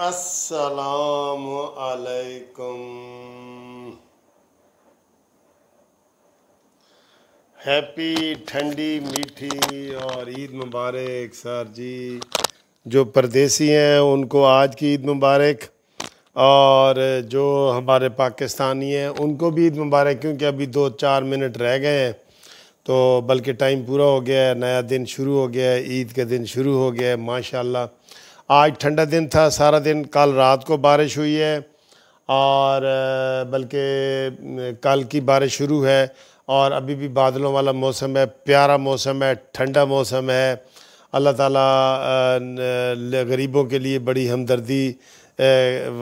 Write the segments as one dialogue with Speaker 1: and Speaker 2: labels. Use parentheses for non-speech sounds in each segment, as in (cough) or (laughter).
Speaker 1: अस्सलाम वालेकुम हैप्पी ठंडी मीठी और ईद मुबारक सर जी जो परदेसी हैं उनको आज की ईद मुबारक और जो हमारे पाकिस्तानी हैं उनको भी ईद मुबारक क्योंकि अभी दो चार मिनट रह गए हैं तो बल्कि टाइम पूरा हो गया है नया दिन शुरू हो गया है ईद का दिन शुरू हो गया है माशाल्लाह आज ठंडा दिन था सारा दिन कल रात को बारिश हुई है और बल्कि कल की बारिश शुरू है और अभी भी बादलों वाला मौसम है प्यारा मौसम है ठंडा मौसम है अल्लाह ताला गरीबों के लिए बड़ी हमदर्दी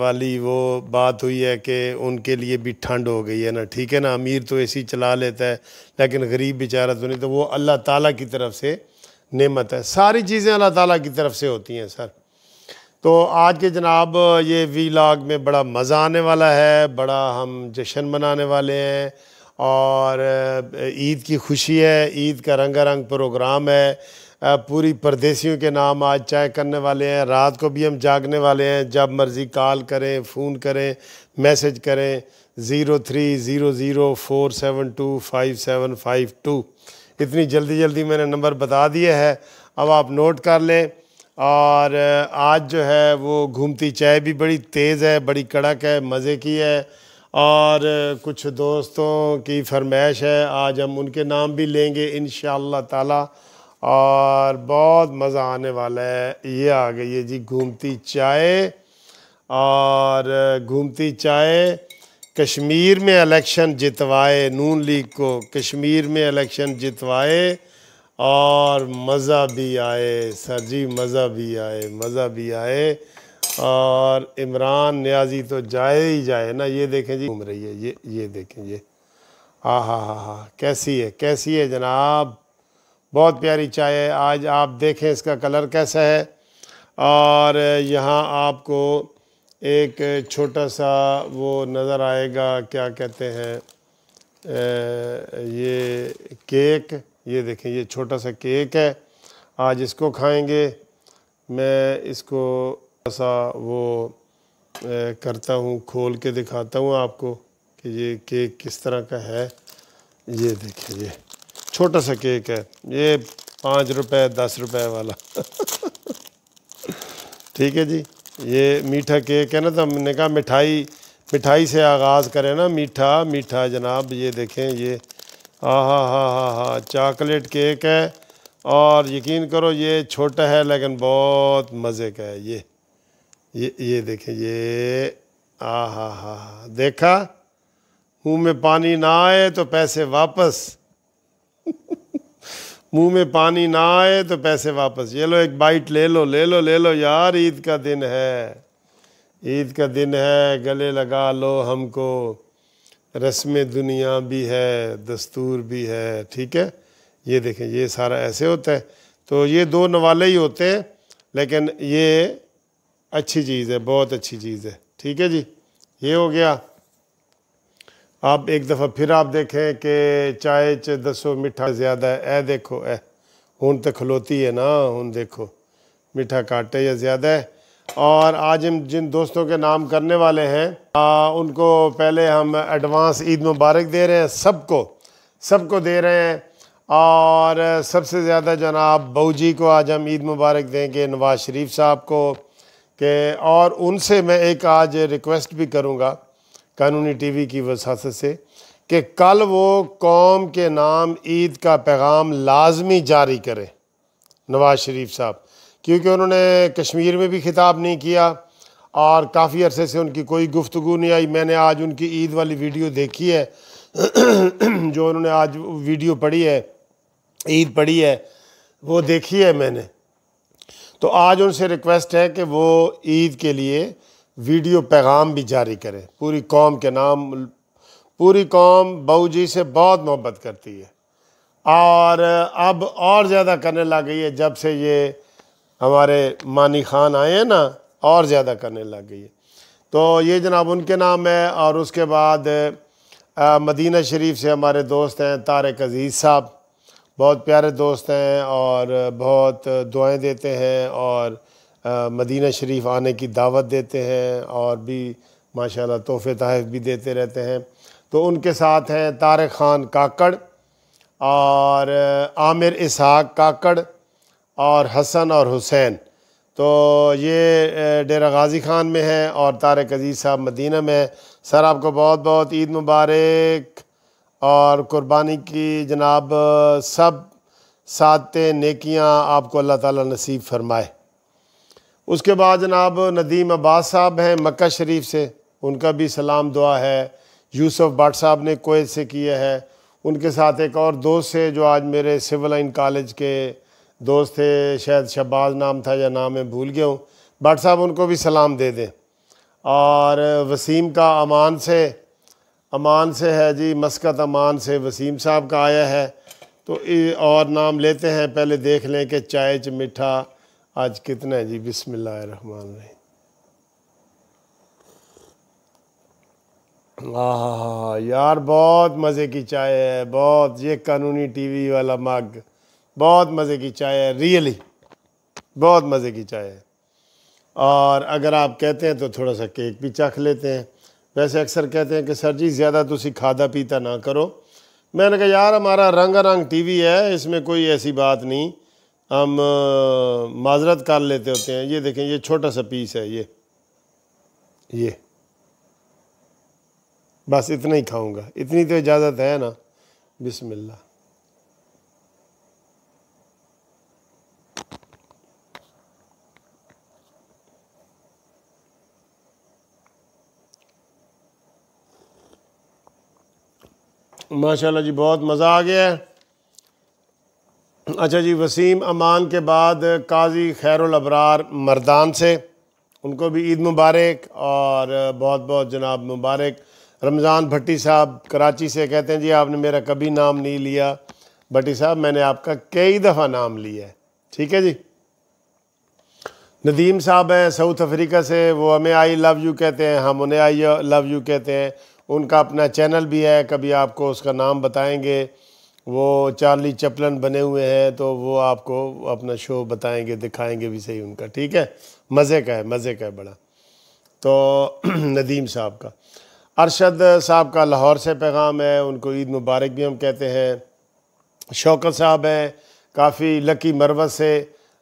Speaker 1: वाली वो बात हुई है कि उनके लिए भी ठंड हो गई है ना ठीक है ना अमीर तो ऐसी चला लेता है लेकिन गरीब बेचारा तो नहीं तो वो अल्लाह ताला की तरफ से नेमत है सारी चीज़ें अल्लाह ताला की तरफ से होती हैं सर तो आज के जनाब ये वी लाग में बड़ा मज़ा आने वाला है बड़ा हम जश्न मनाने वाले हैं और ईद की खुशी है ईद का रंगा रंग प्रोग्राम है पूरी परदेसियों के नाम आज चाय करने वाले हैं रात को भी हम जागने वाले हैं जब मर्ज़ी कॉल करें फ़ोन करें मैसेज करें zero three zero zero four seven two five seven five two इतनी जल्दी जल्दी मैंने नंबर बता दिया है अब आप नोट कर लें और आज जो है वो घूमती चाय भी बड़ी तेज़ है बड़ी कड़क है मज़े की है और कुछ दोस्तों की फरमाइश है आज हम उनके नाम भी लेंगे इन ताला और बहुत मज़ा आने वाला है ये आ गई है जी घूमती चाय और घूमती चाय कश्मीर में इलेक्शन जितवाए नून लीग को कश्मीर में इलेक्शन जितवाए और मज़ा भी आए सर जी मज़ा भी आए मज़ा भी आए और इमरान न्याजी तो जाए ही जाए ना ये देखें जी घूम रही है ये ये देखें ये हाँ हाँ हाँ हाँ कैसी है कैसी है जनाब बहुत प्यारी चाय है आज आप देखें इसका कलर कैसा है और यहाँ आपको एक छोटा सा वो नज़र आएगा क्या कहते हैं ये केक ये देखें ये छोटा सा केक है आज इसको खाएंगे मैं इसको सा वो ए, करता हूँ खोल के दिखाता हूँ आपको कि ये केक किस तरह का है ये देखें ये छोटा सा केक है ये पाँच रुपए दस रुपए वाला (laughs) ठीक है जी ये मीठा केक है ना तो हमने कहा मिठाई मिठाई से आगाज़ करें ना मीठा मीठा जनाब ये देखें ये हाँ हाँ हाँ हाँ हाँ चॉकलेट केक है और यकीन करो ये छोटा है लेकिन बहुत मज़े का है ये ये ये देखें ये आ हा हा हा देखा मुंह में पानी ना आए तो पैसे वापस (laughs) मुंह में पानी ना आए तो पैसे वापस ये लो एक बाइट ले लो ले लो ले लो यार ईद का दिन है ईद का दिन है गले लगा लो हमको रस्म दुनिया भी है दस्तूर भी है ठीक है ये देखें ये सारा ऐसे होता है तो ये दो नवाले ही होते हैं लेकिन ये अच्छी चीज़ है बहुत अच्छी चीज़ है ठीक है जी ये हो गया आप एक दफ़ा फिर आप देखें कि चाय च दसो मिठा ज़्यादा है ए देखो ए हूँ तो खलोती है ना हूँ देखो मिठा काटे या ज़्यादा है और आज हम जिन दोस्तों के नाम करने वाले हैं आ, उनको पहले हम एडवांस ईद मुबारक दे रहे हैं सबको सबको दे रहे हैं और सबसे ज़्यादा जनाब बहू जी को आज हम ईद मुबारक देंगे नवाज़ शरीफ साहब को के और उनसे मैं एक आज रिक्वेस्ट भी करूँगा कानूनी टीवी की वसात से कि कल वो कौम के नाम ईद का पैगाम लाजमी जारी करें नवाज़ शरीफ साहब क्योंकि उन्होंने कश्मीर में भी ख़िताब नहीं किया और काफ़ी अरसे से उनकी कोई गुफ्तु नहीं आई मैंने आज उनकी ईद वाली वीडियो देखी है (clears throat) जो उन्होंने आज वीडियो पढ़ी है ईद पढ़ी है वो देखी है मैंने तो आज उनसे रिक्वेस्ट है कि वो ईद के लिए वीडियो पैगाम भी जारी करें पूरी कौम के नाम पूरी कौम बहू जी से बहुत मोहब्बत करती है और अब और ज़्यादा करने लग गई है जब से ये हमारे मानी खान आए हैं ना और ज़्यादा करने लग गई है तो ये जनाब उनके नाम है और उसके बाद मदीना शरीफ से हमारे दोस्त हैं तारक अज़ीज़ साहब बहुत प्यारे दोस्त हैं और बहुत दुआएं देते हैं और मदीना शरीफ आने की दावत देते हैं और भी माशाल्लाह तोहफ़े तहफ़ भी देते रहते हैं तो उनके साथ हैं तारक ख़ान काकड़ और आमिर इसहाक काकड़ और हसन और हुसैन तो ये डेरा गाजी खान में है और तारक अजीज़ साहब मदीना में है सर आपको बहुत बहुत ईद मुबारक और क़ुरबानी की जनाब सब सातें नेकियां आपको अल्लाह ताला नसीब फरमाए उसके बाद जनाब नदीम अब्बास साहब हैं मक्का शरीफ से उनका भी सलाम दुआ है यूसुफ भट्ट साहब ने कोत से किया है उनके साथ एक और दोस्त है जो आज मेरे सिविल लाइन कॉलेज के दोस्त थे शायद शब्बाज नाम था या नाम मैं भूल गया हूँ बट साहब उनको भी सलाम दे दें और वसीम का अमान से अमान से है जी मस्कत अमान से वसीम साहब का आया है तो और नाम लेते हैं पहले देख लें कि चाय च मीठा आज कितना है जी बिसमान हाँ यार बहुत मज़े की चाय है बहुत ये कानूनी टीवी वाला मग बहुत मज़े की चाय है रियली बहुत मज़े की चाय है और अगर आप कहते हैं तो थोड़ा सा केक भी चख लेते हैं वैसे अक्सर कहते हैं कि सर जी ज़्यादा तुम तो खादा पीता ना करो मैंने कहा यार हमारा रंग रंग टी है इसमें कोई ऐसी बात नहीं हम माजरत कर लेते होते हैं ये देखें ये छोटा सा पीस है ये ये बस इतना ही खाऊंगा इतनी तो इजाज़त है ना बिस्मिल्लाह माशाल्लाह जी बहुत मज़ा आ गया है अच्छा जी वसीम अमान के बाद काजी खैरुल अबरार मर्दान से उनको भी ईद मुबारक और बहुत बहुत जनाब मुबारक रमज़ान भट्टी साहब कराची से कहते हैं जी आपने मेरा कभी नाम नहीं लिया भट्टी साहब मैंने आपका कई दफ़ा नाम लिया है ठीक है जी नदीम साहब हैं साउथ अफ्रीका से वो हमें आई लव यू कहते हैं हम उन्हें आई लव यू कहते हैं उनका अपना चैनल भी है कभी आपको उसका नाम बताएंगे वो चार्ली चपलन बने हुए हैं तो वो आपको अपना शो बताएंगे दिखाएंगे भी सही उनका ठीक है मज़े का है मज़े का है बड़ा तो (clears throat) नदीम साहब का अरशद साहब का लाहौर से पैगाम है उनको ईद मुबारक भी हम कहते हैं शौकत साहब हैं काफ़ी लकी मरवत से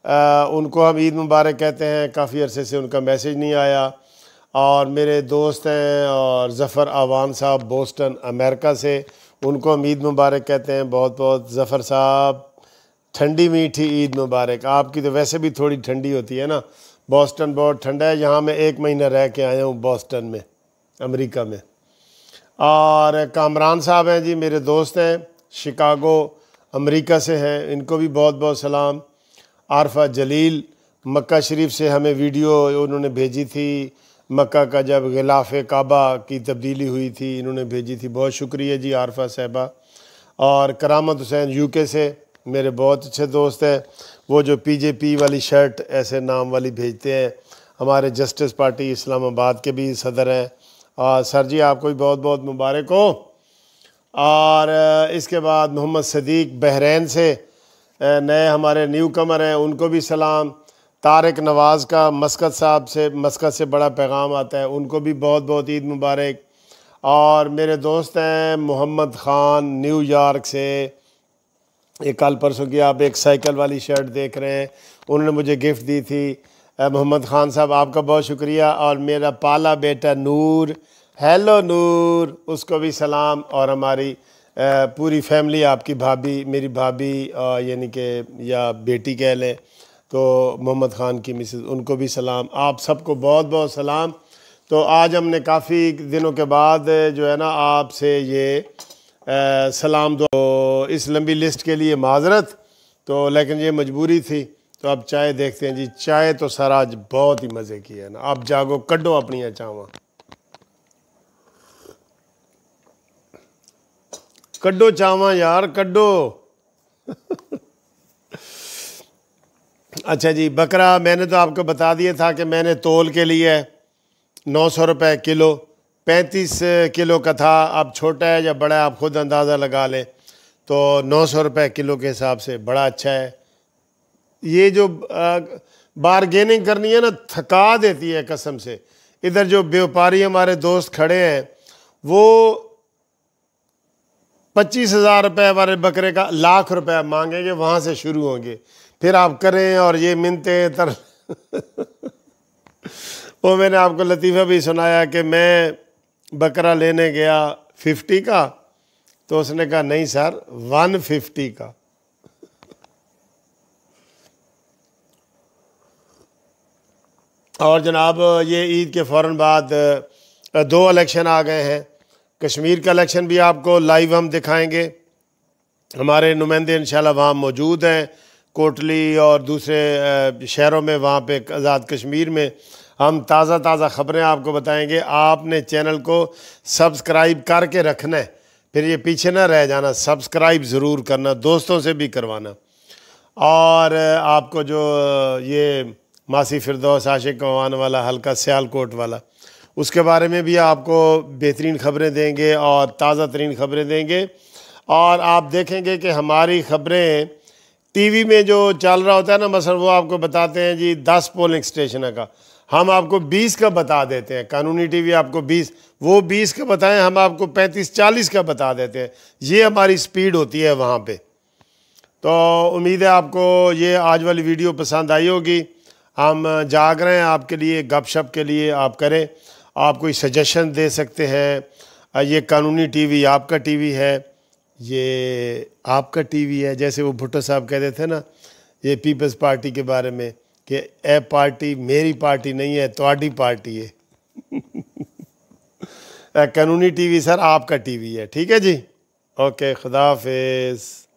Speaker 1: आ, उनको हम ईद मुबारक कहते हैं काफ़ी अरसे से उनका मैसेज नहीं आया और मेरे दोस्त हैं और ज़फ़र आवान साहब बोस्टन अमेरिका से उनको हम ईद मुबारक कहते हैं बहुत बहुत ज़फ़र साहब ठंडी मीठी ईद मुबारक आपकी तो वैसे भी थोड़ी ठंडी होती है ना बॉस्टन बहुत ठंडा है यहाँ मैं एक महीना रह के आया हूँ बॉस्टन में अमेरिका में और कामरान साहब हैं जी मेरे दोस्त हैं शिकागो अमेरिका से हैं इनको भी बहुत बहुत सलाम आरफा जलील मक्का शरीफ से हमें वीडियो उन्होंने भेजी थी मक्का का जब गिलाफ काबा की तब्दीली हुई थी इन्होंने भेजी थी बहुत शुक्रिया जी आरफा साहबा और करामत हुसैन यूके से मेरे बहुत अच्छे दोस्त हैं वो जो पीजेपी वाली शर्ट ऐसे नाम वाली भेजते हैं हमारे जस्टिस पार्टी इस्लामाबाद के भी सदर हैं और सर जी आपको भी बहुत बहुत मुबारक हो और इसके बाद मोहम्मद सदीक बहरीन से नए हमारे न्यू कमर हैं उनको भी सलाम तारक नवाज़ का मस्कत साहब से मस्कत से बड़ा पैगाम आता है उनको भी बहुत बहुत ईद मुबारक और मेरे दोस्त हैं मोहम्मद ख़ान न्यूयॉर्क से एक कल परसों की आप एक साइकिल वाली शर्ट देख रहे हैं उन्होंने मुझे गिफ्ट दी थी मोहम्मद ख़ान साहब आपका बहुत शुक्रिया और मेरा पाला बेटा नूर हेलो नूर उसको भी सलाम और हमारी पूरी फैमिली आपकी भाभी मेरी भाभी यानी कि या बेटी कह लें तो मोहम्मद ख़ान की मिसेज उनको भी सलाम आप सबको बहुत बहुत सलाम तो आज हमने काफ़ी दिनों के बाद जो है ना आपसे ये आ, सलाम दो तो इस लंबी लिस्ट के लिए माजरत तो लेकिन ये मजबूरी थी तो अब चाय देखते हैं जी चाय तो सर आज बहुत ही मज़े की है ना आप जागो कड्डो अपनी चावा कड्डो चावा यार कड्डो (laughs) अच्छा जी बकरा मैंने तो आपको बता दिया था कि मैंने तोल के लिए नौ सौ रुपये किलो पैंतीस किलो का था आप छोटा है या बड़ा है आप ख़ुद अंदाज़ा लगा लें तो नौ सौ रुपये किलो के हिसाब से बड़ा अच्छा है ये जो बारगेनिंग करनी है ना थका देती है कसम से इधर जो व्यापारी हमारे दोस्त खड़े हैं वो पच्चीस हज़ार रुपये हमारे बकरे का लाख रुपये मांगेंगे वहाँ से शुरू होंगे फिर आप करें और ये मिनते तर (laughs) वो मैंने आपको लतीफ़ा भी सुनाया कि मैं बकरा लेने गया फिफ्टी का तो उसने कहा नहीं सर वन फिफ्टी का और जनाब ये ईद के फ़ौर बाद दो इलेक्शन आ गए हैं कश्मीर का इलेक्शन भी आपको लाइव हम दिखाएंगे हमारे नुमाइंदे इन वहाँ मौजूद हैं कोटली और दूसरे शहरों में वहाँ पे आज़ाद कश्मीर में हम ताज़ा ताज़ा ख़बरें आपको बताएंगे आपने चैनल को सब्सक्राइब करके रखना है फिर ये पीछे ना रह जाना सब्सक्राइब ज़रूर करना दोस्तों से भी करवाना और आपको जो ये मासी फिरदौस आशिक कवान वाला हल्का सियालकोट वाला उसके बारे में भी आपको बेहतरीन ख़बरें देंगे और ताज़ा तरीन ख़बरें देंगे और आप देखेंगे कि हमारी ख़बरें टीवी में जो चल रहा होता है ना मसल वो आपको बताते हैं जी दस पोलिंग स्टेशन का हम आपको बीस का बता देते हैं कानूनी टीवी आपको बीस वो बीस का बताएं हम आपको पैंतीस चालीस का बता देते हैं ये हमारी स्पीड होती है वहाँ पे तो उम्मीद है आपको ये आज वाली वीडियो पसंद आई होगी हम जाग रहे हैं आपके लिए गपशप के लिए आप करें आप कोई सजेशन दे सकते हैं ये कानूनी टी आपका टी है ये आपका टीवी है जैसे वो भुट्टो साहब कहते थे ना ये पीपल्स पार्टी के बारे में कि ए पार्टी मेरी पार्टी नहीं है थोड़ी पार्टी है (laughs) कानूनी टीवी सर आपका टीवी है ठीक है जी ओके खुदाफिज़